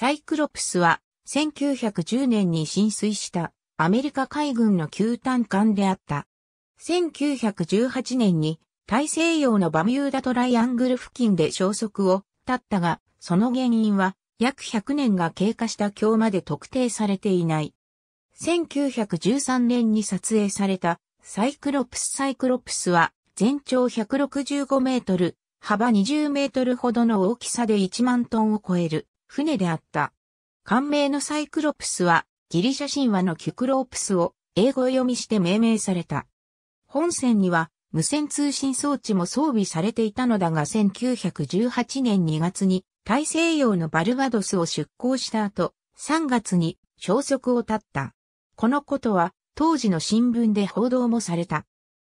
サイクロプスは1910年に浸水したアメリカ海軍の旧単艦であった。1918年に大西洋のバミューダトライアングル付近で消息を絶ったが、その原因は約100年が経過した今日まで特定されていない。1913年に撮影されたサイクロプスサイクロプスは全長165メートル、幅20メートルほどの大きさで1万トンを超える船であった。艦名のサイクロプスは、ギリシャ神話のキュクロープスを英語読みして命名された。本船には無線通信装置も装備されていたのだが1918年2月に大西洋のバルバドスを出港した後、3月に消息を絶った。このことは当時の新聞で報道もされた。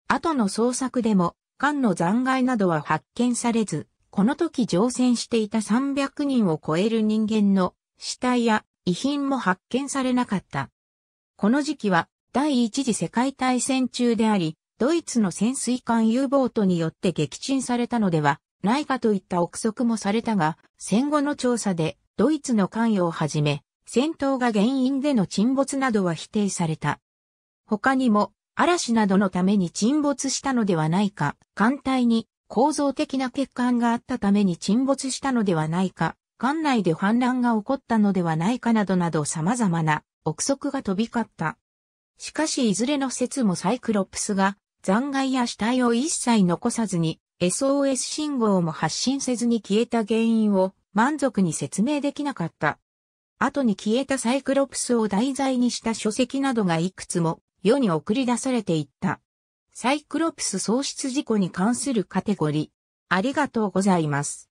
後の捜索でも艦の残骸などは発見されず、この時乗船していた300人を超える人間の死体や遺品も発見されなかった。この時期は第一次世界大戦中であり、ドイツの潜水艦 U ボートによって撃沈されたのではないかといった憶測もされたが、戦後の調査でドイツの関与をはじめ、戦闘が原因での沈没などは否定された。他にも、嵐などのために沈没したのではないか、艦隊に構造的な欠陥があったために沈没したのではないか、艦内で反乱が起こったのではないかなどなど様々な憶測が飛び交った。しかしいずれの説もサイクロプスが残骸や死体を一切残さずに SOS 信号も発信せずに消えた原因を満足に説明できなかった。後に消えたサイクロプスを題材にした書籍などがいくつも世に送り出されていった。サイクロプス喪失事故に関するカテゴリ。ありがとうございます。